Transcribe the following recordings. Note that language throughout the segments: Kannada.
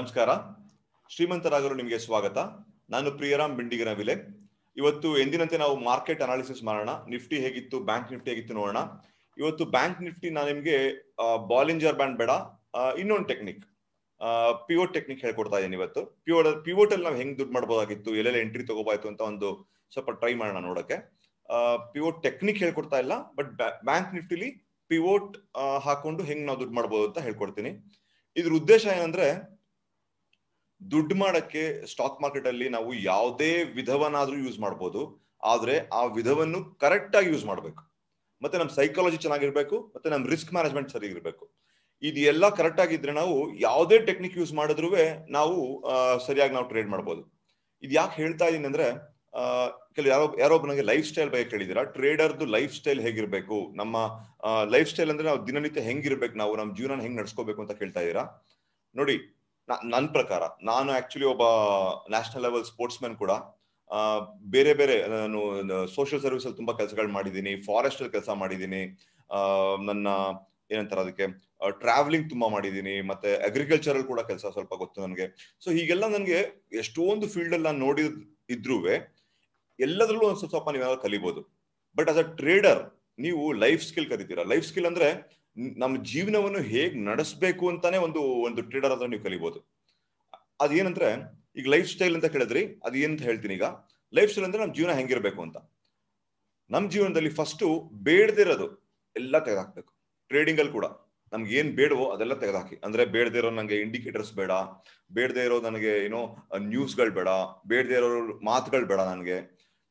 ನಮಸ್ಕಾರ ಶ್ರೀಮಂತರಾಗಲು ನಿಮಗೆ ಸ್ವಾಗತ ನಾನು ಪ್ರಿಯರಾಮ್ ಬಿಂಡಿಗಿನ ವಿಲೆ ಇವತ್ತು ಎಂದಿನಂತೆ ನಾವು ಮಾರ್ಕೆಟ್ ಅನಾಲಿಸಿಸ್ ಮಾಡೋಣ ನಿಫ್ಟಿ ಹೇಗಿತ್ತು ಬ್ಯಾಂಕ್ ನಿಫ್ಟಿ ಹೇಗಿತ್ತು ನೋಡೋಣ ಇವತ್ತು ಬ್ಯಾಂಕ್ ನಿಫ್ಟಿ ನಾನು ನಿಮಗೆ ಬಾಲಿಂಜರ್ ಬ್ಯಾಂಡ್ ಬೇಡ ಇನ್ನೊಂದು ಟೆಕ್ನಿಕ್ ಪಿವೋಟ್ ಟೆಕ್ನಿಕ್ ಹೇಳ್ಕೊಡ್ತಾ ಇದ್ದೀನಿ ಇವತ್ತು ಪಿವೋಟ್ ಪಿವೋಟ್ ಅಲ್ಲಿ ನಾವು ಹೆಂಗ್ ದುಡ್ಡು ಮಾಡಬಹುದಾಗಿತ್ತು ಎಲ್ಲೆಲ್ಲ ಎಂಟ್ರಿ ತಗೋಬಾಯ್ತು ಅಂತ ಒಂದು ಸ್ವಲ್ಪ ಟ್ರೈ ಮಾಡೋಣ ನೋಡೋಕೆ ಪಿವೋಟ್ ಟೆಕ್ನಿಕ್ ಹೇಳ್ಕೊಡ್ತಾ ಇಲ್ಲ ಬಟ್ ಬ್ಯಾಂಕ್ ನಿಫ್ಟಿಲಿ ಪಿವೋಟ್ ಹಾಕೊಂಡು ಹೆಂಗ್ ನಾವು ದುಡ್ಡು ಮಾಡಬಹುದು ಅಂತ ಹೇಳ್ಕೊಡ್ತೀನಿ ಇದ್ರ ಉದ್ದೇಶ ಏನಂದ್ರೆ ದುಡ್ಡು ಮಾಡಕ್ಕೆ ಸ್ಟಾಕ್ ಮಾರ್ಕೆಟ್ ಅಲ್ಲಿ ನಾವು ಯಾವುದೇ ವಿಧವನ್ನಾದ್ರೂ ಯೂಸ್ ಮಾಡ್ಬೋದು ಆದ್ರೆ ಆ ವಿಧವನ್ನು ಕರೆಕ್ಟ್ ಆಗಿ ಯೂಸ್ ಮಾಡಬೇಕು ಮತ್ತೆ ನಮ್ಮ ಸೈಕಾಲಜಿ ಚೆನ್ನಾಗಿರ್ಬೇಕು ಮತ್ತೆ ನಮ್ಮ ರಿಸ್ಕ್ ಮ್ಯಾನೇಜ್ಮೆಂಟ್ ಸರಿ ಇರಬೇಕು ಇದೆಲ್ಲ ಕರೆಕ್ಟ್ ಆಗಿದ್ರೆ ನಾವು ಯಾವುದೇ ಟೆಕ್ನಿಕ್ ಯೂಸ್ ಮಾಡಿದ್ರು ನಾವು ಸರಿಯಾಗಿ ನಾವು ಟ್ರೇಡ್ ಮಾಡ್ಬೋದು ಇದು ಯಾಕೆ ಹೇಳ್ತಾ ಇದ್ದೀನಿ ಅಂದ್ರೆ ಕೆಲವು ಯಾರೋ ಯಾರೊಬ್ಬ ನನಗೆ ಲೈಫ್ ಸ್ಟೈಲ್ ಬಗ್ಗೆ ಕೇಳಿದಿರಾ ಟ್ರೇಡರ್ದು ಲೈಫ್ ಸ್ಟೈಲ್ ಹೇಗಿರ್ಬೇಕು ನಮ್ಮ ಲೈಫ್ ಸ್ಟೈಲ್ ಅಂದ್ರೆ ನಾವು ದಿನನಿತ್ಯ ಹೆಂಗಿರ್ಬೇಕು ನಾವು ನಮ್ಮ ಜೀವನ ಹೆಂಗ್ ನಡ್ಸ್ಕೋಬೇಕು ಅಂತ ಕೇಳ್ತಾ ಇದೀರಾ ನೋಡಿ ನನ್ನ ಪ್ರಕಾರ ನಾನು ಆಕ್ಚುಲಿ ಒಬ್ಬ ನ್ಯಾಷನಲ್ ಲೆವೆಲ್ ಸ್ಪೋರ್ಟ್ಸ್ ಮ್ಯಾನ್ ಕೂಡ ಬೇರೆ ಬೇರೆ ನಾನು ಸೋಷಿಯಲ್ ಸರ್ವಿಸ್ ಅಲ್ಲಿ ತುಂಬಾ ಕೆಲಸಗಳು ಮಾಡಿದ್ದೀನಿ ಫಾರೆಸ್ಟ್ ಅಲ್ಲಿ ಕೆಲಸ ಮಾಡಿದ್ದೀನಿ ನನ್ನ ಏನಂತಾರೆ ಅದಕ್ಕೆ ಟ್ರಾವೆಲಿಂಗ್ ತುಂಬಾ ಮಾಡಿದ್ದೀನಿ ಮತ್ತೆ ಅಗ್ರಿಕಲ್ಚರ್ ಅಲ್ಲಿ ಕೂಡ ಕೆಲಸ ಸ್ವಲ್ಪ ಗೊತ್ತು ನನಗೆ ಸೊ ಹೀಗೆಲ್ಲ ನನಗೆ ಎಷ್ಟೊಂದು ಫೀಲ್ಡ್ ಅಲ್ಲಿ ನಾನು ನೋಡಿದ ಇದ್ರೂ ಎಲ್ಲದರಲ್ಲೂ ಒಂದು ಸ್ವಲ್ಪ ಸ್ವಲ್ಪ ಕಲಿಬಹುದು ಬಟ್ ಆಸ್ ಅ ಟ್ರೇಡರ್ ನೀವು ಲೈಫ್ ಸ್ಕಿಲ್ ಕರಿತೀರಾ ಲೈಫ್ ಸ್ಕಿಲ್ ಅಂದ್ರೆ ನಮ್ಮ ಜೀವನವನ್ನು ಹೇಗ್ ನಡೆಸಬೇಕು ಅಂತಾನೆ ಒಂದು ಒಂದು ಟ್ರೇಡರ್ ಅಂತ ನೀವು ಕಲಿಬಹುದು ಅದೇನಂದ್ರೆ ಈಗ ಲೈಫ್ ಸ್ಟೈಲ್ ಅಂತ ಕೇಳಿದ್ರಿ ಅದೇನಂತ ಹೇಳ್ತೀನಿ ಈಗ ಲೈಫ್ ಸ್ಟೈಲ್ ಅಂದ್ರೆ ನಮ್ಮ ಜೀವನ ಹೆಂಗಿರ್ಬೇಕು ಅಂತ ನಮ್ಮ ಜೀವನದಲ್ಲಿ ಫಸ್ಟು ಬೇಡದಿರೋದು ಎಲ್ಲ ತೆಗೆದಾಕ್ಬೇಕು ಟ್ರೇಡಿಂಗ್ ಅಲ್ಲಿ ಕೂಡ ನಮ್ಗೆ ಏನ್ ಬೇಡವೋ ಅದೆಲ್ಲ ತೆಗೆದಾಕಿ ಅಂದ್ರೆ ಬೇಡದೇ ಇರೋ ನನಗೆ ಇಂಡಿಕೇಟರ್ಸ್ ಬೇಡ ಬೇಡದೇ ಇರೋ ನನಗೆ ಏನೋ ನ್ಯೂಸ್ಗಳು ಬೇಡ ಬೇಡದೇ ಇರೋ ಮಾತುಗಳು ಬೇಡ ನನಗೆ